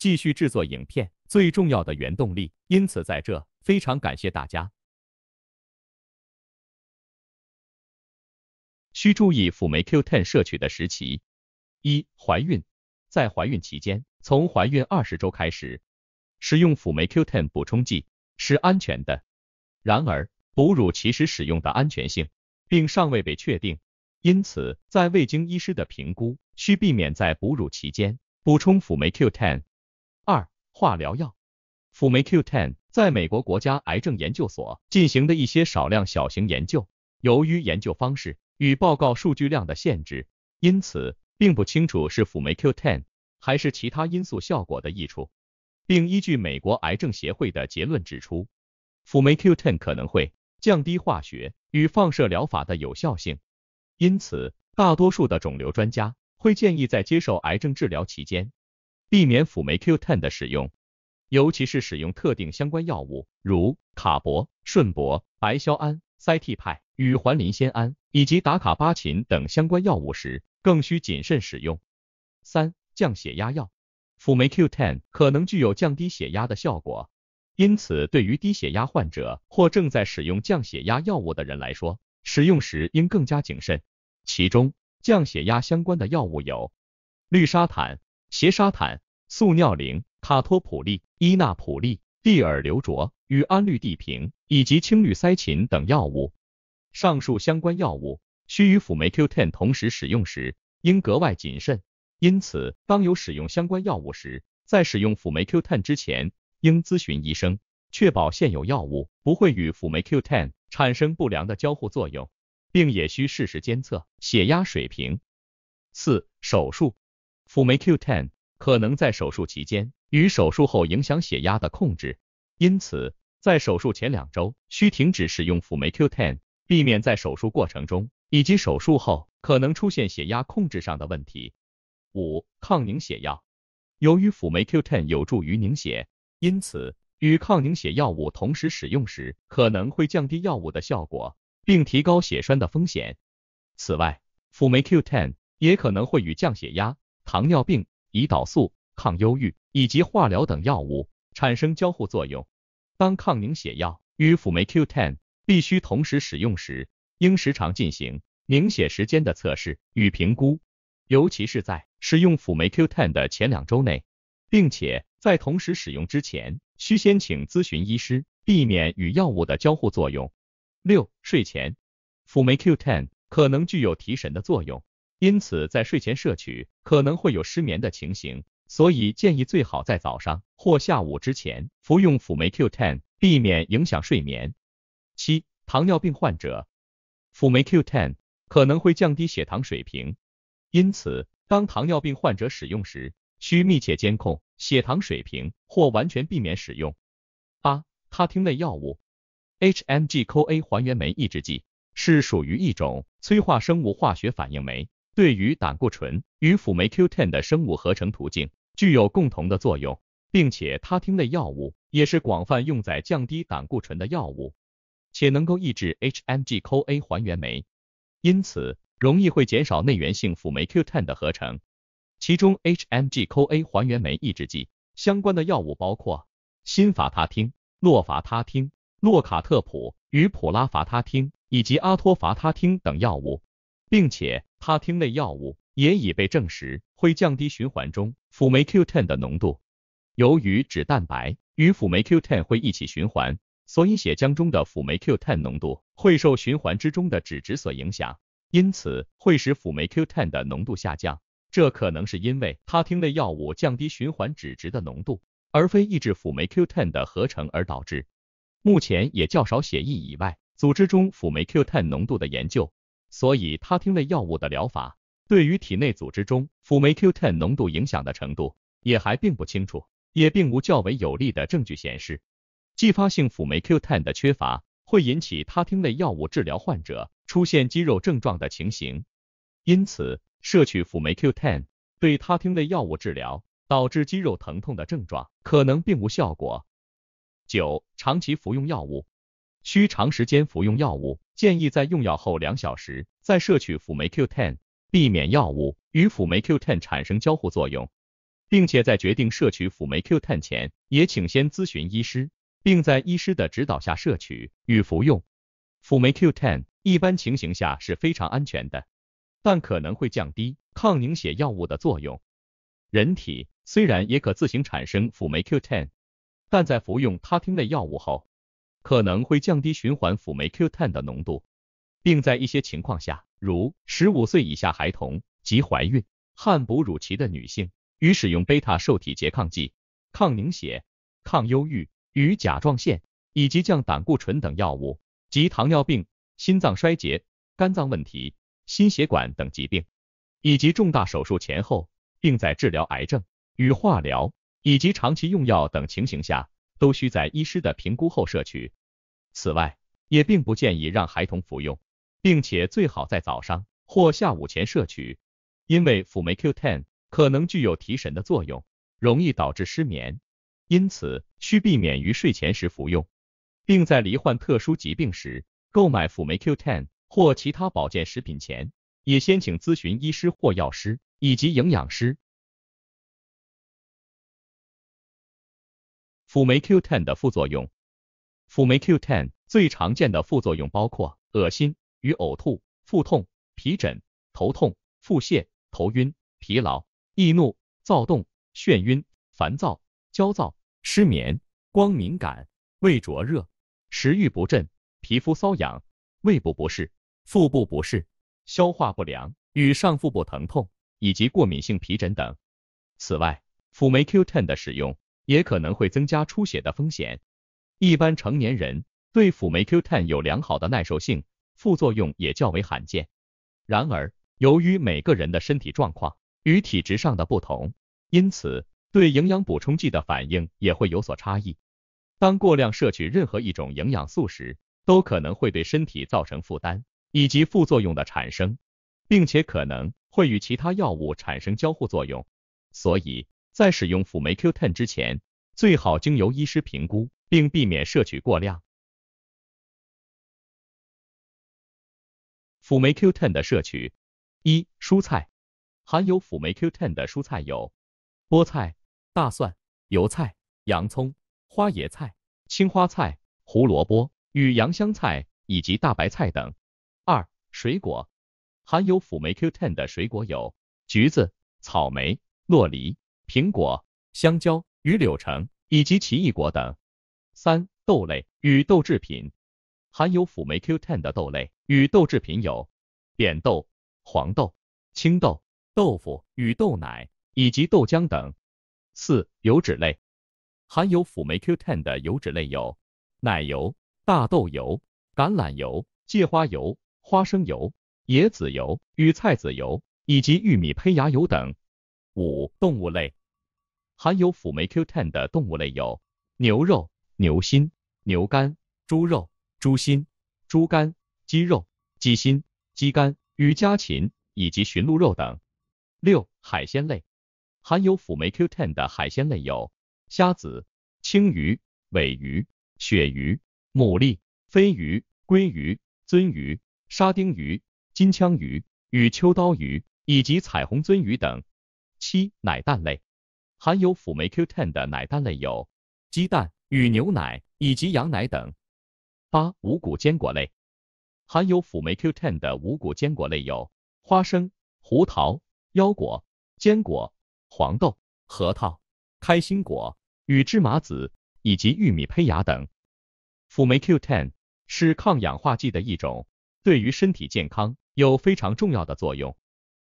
继续制作影片最重要的原动力，因此在这非常感谢大家。需注意辅酶 Q10 摄取的时期：一、怀孕，在怀孕期间，从怀孕二十周开始使用辅酶 Q10 补充剂是安全的。然而，哺乳其实使用的安全性并尚未被确定，因此在未经医师的评估，需避免在哺乳期间补充辅酶 Q10。二化疗药辅酶 Q10，在美国国家癌症研究所进行的一些少量小型研究，由于研究方式与报告数据量的限制，因此并不清楚是辅酶 Q10 还是其他因素效果的益处。并依据美国癌症协会的结论指出，辅酶 Q10 可能会降低化学与放射疗法的有效性，因此大多数的肿瘤专家会建议在接受癌症治疗期间。避免辅酶 Q10 的使用，尤其是使用特定相关药物，如卡博、顺博、白硝胺、塞替派与环磷酰胺以及达卡巴嗪等相关药物时，更需谨慎使用。三、降血压药，辅酶 Q10 可能具有降低血压的效果，因此对于低血压患者或正在使用降血压药物的人来说，使用时应更加谨慎。其中，降血压相关的药物有氯沙坦。缬沙坦、速尿灵、卡托普利、依那普利、地尔硫卓与氨氯地平以及氢氯噻嗪等药物，上述相关药物需与辅酶 Q10 同时使用时，应格外谨慎。因此，当有使用相关药物时，在使用辅酶 Q10 之前，应咨询医生，确保现有药物不会与辅酶 Q10 产生不良的交互作用，并也需适时监测血压水平。四、手术。辅酶 Q10 可能在手术期间与手术后影响血压的控制，因此在手术前两周需停止使用辅酶 Q10，避免在手术过程中以及手术后可能出现血压控制上的问题。五、抗凝血药，由于辅酶 Q10 有助于凝血，因此与抗凝血药物同时使用时，可能会降低药物的效果，并提高血栓的风险。此外，辅酶 Q10 也可能会与降血压。糖尿病、胰岛素、抗忧郁以及化疗等药物产生交互作用。当抗凝血药与辅酶 Q10 必须同时使用时，应时常进行凝血时间的测试与评估，尤其是在使用辅酶 Q10 的前两周内，并且在同时使用之前，需先请咨询医师，避免与药物的交互作用。六、睡前，辅酶 Q10 可能具有提神的作用。因此，在睡前摄取可能会有失眠的情形，所以建议最好在早上或下午之前服用辅酶 Q10，避免影响睡眠。七、糖尿病患者辅酶 Q10 可能会降低血糖水平，因此当糖尿病患者使用时，需密切监控血糖水平或完全避免使用。八、他汀类药物 HMG-CoA 还原酶抑制剂是属于一种催化生物化学反应酶。对于胆固醇与辅酶 Q10 的生物合成途径具有共同的作用，并且他汀类药物也是广泛用在降低胆固醇的药物，且能够抑制 HMG-CoA 还原酶，因此容易会减少内源性辅酶 Q10 的合成。其中 HMG-CoA 还原酶抑制剂相关的药物包括辛伐他汀、洛伐他汀、洛卡特普与普拉伐他汀以及阿托伐他汀等药物。并且他汀类药物也已被证实会降低循环中辅酶 Q10 的浓度。由于脂蛋白与辅酶 Q10 会一起循环，所以血浆中的辅酶 Q10 浓度会受循环之中的脂质所影响，因此会使辅酶 Q10 的浓度下降。这可能是因为他汀类药物降低循环脂质的浓度，而非抑制辅酶 Q10 的合成而导致。目前也较少血液以外组织中辅酶 Q10 浓度的研究。所以他汀类药物的疗法对于体内组织中辅酶 Q10 浓度影响的程度也还并不清楚，也并无较为有力的证据显示继发性辅酶 Q10 的缺乏会引起他汀类药物治疗患者出现肌肉症状的情形。因此，摄取辅酶 Q10 对他汀类药物治疗导致肌肉疼痛的症状可能并无效果。九、长期服用药物。需长时间服用药物，建议在用药后两小时再摄取辅酶 Q10，避免药物与辅酶 Q10 产生交互作用，并且在决定摄取辅酶 Q10 前，也请先咨询医师，并在医师的指导下摄取与服用辅酶 Q10。一般情形下是非常安全的，但可能会降低抗凝血药物的作用。人体虽然也可自行产生辅酶 Q10，但在服用他汀类药物后。可能会降低循环辅酶 Q10 的浓度，并在一些情况下，如十五岁以下孩童及怀孕、汉哺乳期的女性，与使用贝塔受体拮抗剂、抗凝血、抗忧郁与甲状腺以及降胆固醇等药物，及糖尿病、心脏衰竭、肝脏问题、心血管等疾病，以及重大手术前后，并在治疗癌症与化疗以及长期用药等情形下。都需在医师的评估后摄取。此外，也并不建议让孩童服用，并且最好在早上或下午前摄取，因为辅酶 Q10 可能具有提神的作用，容易导致失眠，因此需避免于睡前时服用。并在罹患特殊疾病时，购买辅酶 Q10 或其他保健食品前，也先请咨询医师或药师以及营养师。辅酶 Q10 的副作用。辅酶 Q10 最常见的副作用包括恶心与呕吐、腹痛、皮疹、头痛、腹泻、头晕、疲劳、易怒、躁动、眩晕、烦躁、焦躁、失眠、光敏感、胃灼热、食欲不振、皮肤瘙痒、胃部不适、腹部不适、消化不良与上腹部疼痛，以及过敏性皮疹等。此外，辅酶 Q10 的使用。也可能会增加出血的风险。一般成年人对辅酶 Q10 有良好的耐受性，副作用也较为罕见。然而，由于每个人的身体状况与体质上的不同，因此对营养补充剂的反应也会有所差异。当过量摄取任何一种营养素时，都可能会对身体造成负担以及副作用的产生，并且可能会与其他药物产生交互作用。所以，在使用辅酶 Q10 之前，最好经由医师评估，并避免摄取过量。辅酶 Q10 的摄取：一、蔬菜，含有辅酶 Q10 的蔬菜有菠菜、大蒜、油菜、洋葱、花椰菜、青花菜、胡萝卜与洋香菜以及大白菜等。二、水果，含有辅酶 Q10 的水果有橘子、草莓、洛梨。苹果、香蕉与柳橙以及奇异果等。三、豆类与豆制品，含有辅酶 Q10 的豆类与豆制品有扁豆、黄豆、青豆、豆腐与豆奶以及豆浆等。四、油脂类，含有辅酶 Q10 的油脂类有奶油、大豆油、橄榄油、芥花油、花生油、椰子油与菜籽油以及玉米胚芽油等。五、动物类。含有辅酶 Q10 的动物类有牛肉、牛心、牛肝、猪肉、猪心、猪肝、鸡肉、鸡心、鸡肝与家禽以及驯鹿肉等。六、海鲜类含有辅酶 Q10 的海鲜类有虾子、青鱼、尾鱼、鳕鱼、牡蛎、鲱鱼、鲑鱼、鳟鱼、沙丁鱼、金枪鱼与秋刀鱼以及彩虹鳟鱼等。七、奶蛋类。含有辅酶 Q10 的奶蛋类有鸡蛋与牛奶以及羊奶等。八、五谷坚果类，含有辅酶 Q10 的五谷坚果类有花生、胡桃、腰果、坚果、黄豆、核桃、开心果与芝麻籽以及玉米胚芽等。辅酶 Q10 是抗氧化剂的一种，对于身体健康有非常重要的作用。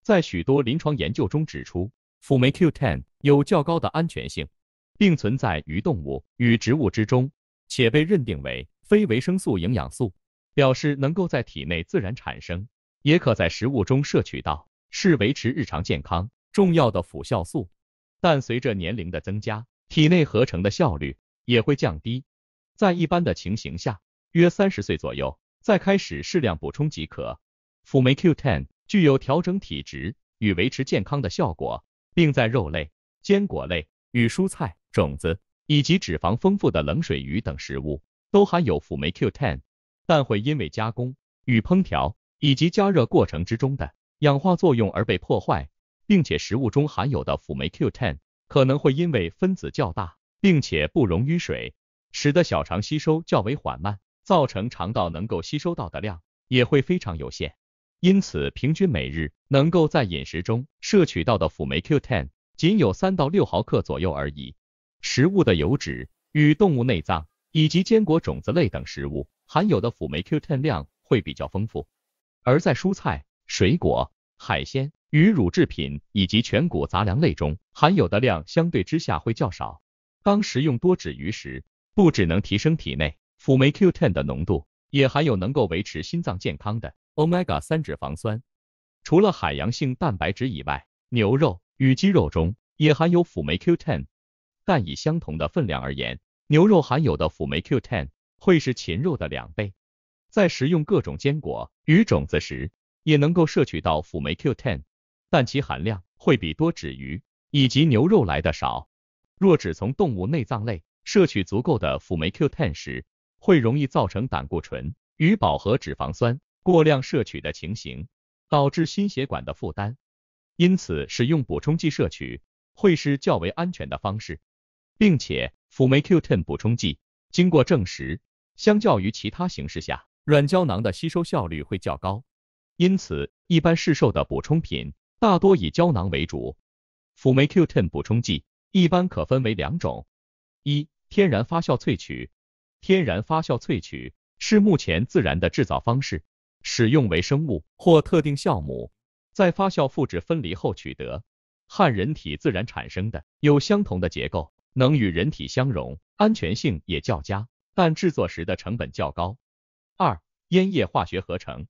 在许多临床研究中指出。辅酶 Q10 有较高的安全性，并存在于动物与植物之中，且被认定为非维生素营养素，表示能够在体内自然产生，也可在食物中摄取到，是维持日常健康重要的辅效素。但随着年龄的增加，体内合成的效率也会降低，在一般的情形下，约三十岁左右再开始适量补充即可。辅酶 Q10 具有调整体质与维持健康的效果。并在肉类、坚果类与蔬菜、种子以及脂肪丰富的冷水鱼等食物都含有辅酶 Q10，但会因为加工、与烹调以及加热过程之中的氧化作用而被破坏，并且食物中含有的辅酶 Q10 可能会因为分子较大，并且不溶于水，使得小肠吸收较为缓慢，造成肠道能够吸收到的量也会非常有限。因此，平均每日能够在饮食中摄取到的辅酶 Q10，仅有三到六毫克左右而已。食物的油脂、与动物内脏、以及坚果、种子类等食物含有的辅酶 Q10 量会比较丰富，而在蔬菜、水果、海鲜、与乳制品以及全谷杂粮类中含有的量相对之下会较少。当食用多脂鱼时，不只能提升体内辅酶 Q10 的浓度，也含有能够维持心脏健康的。Omega 三脂肪酸，除了海洋性蛋白质以外，牛肉与鸡肉中也含有辅酶 Q10，但以相同的分量而言，牛肉含有的辅酶 Q10 会是禽肉的两倍。在食用各种坚果与种子时，也能够摄取到辅酶 Q10，但其含量会比多脂鱼以及牛肉来的少。若只从动物内脏类摄取足够的辅酶 Q10 时，会容易造成胆固醇与饱和脂肪酸。过量摄取的情形导致心血管的负担，因此使用补充剂摄取会是较为安全的方式，并且辅酶 Q10 补充剂经过证实，相较于其他形式下，软胶囊的吸收效率会较高，因此一般市售的补充品大多以胶囊为主。辅酶 Q10 补充剂一般可分为两种，一天然发酵萃取，天然发酵萃取是目前自然的制造方式。使用微生物或特定酵母，在发酵复制分离后取得，和人体自然产生的有相同的结构，能与人体相融，安全性也较佳，但制作时的成本较高。二烟叶化学合成，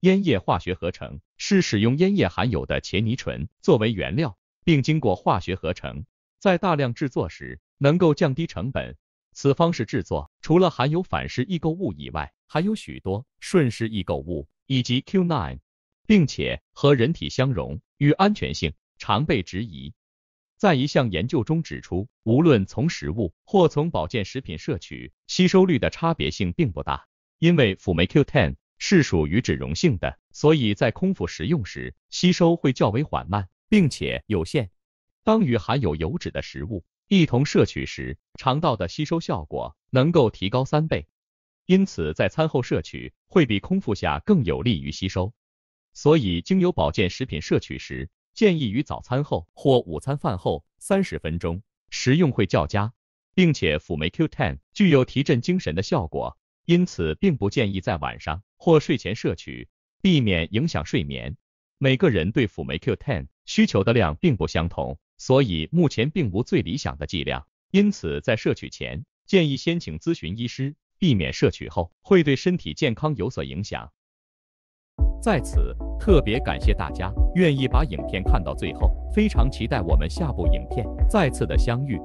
烟叶化学合成是使用烟叶含有的茄尼醇作为原料，并经过化学合成，在大量制作时能够降低成本。此方式制作除了含有反式异构物以外。还有许多顺势易购物以及 Q9，并且和人体相容与安全性常被质疑。在一项研究中指出，无论从食物或从保健食品摄取，吸收率的差别性并不大，因为辅酶 Q10 是属于脂溶性的，所以在空腹食用时吸收会较为缓慢，并且有限。当与含有油脂的食物一同摄取时，肠道的吸收效果能够提高三倍。因此，在餐后摄取会比空腹下更有利于吸收，所以经由保健食品摄取时，建议于早餐后或午餐饭后三十分钟食用会较佳，并且辅酶 Q10 具有提振精神的效果，因此并不建议在晚上或睡前摄取，避免影响睡眠。每个人对辅酶 Q10 需求的量并不相同，所以目前并无最理想的剂量，因此在摄取前建议先请咨询医师。避免摄取后会对身体健康有所影响。在此特别感谢大家愿意把影片看到最后，非常期待我们下部影片再次的相遇。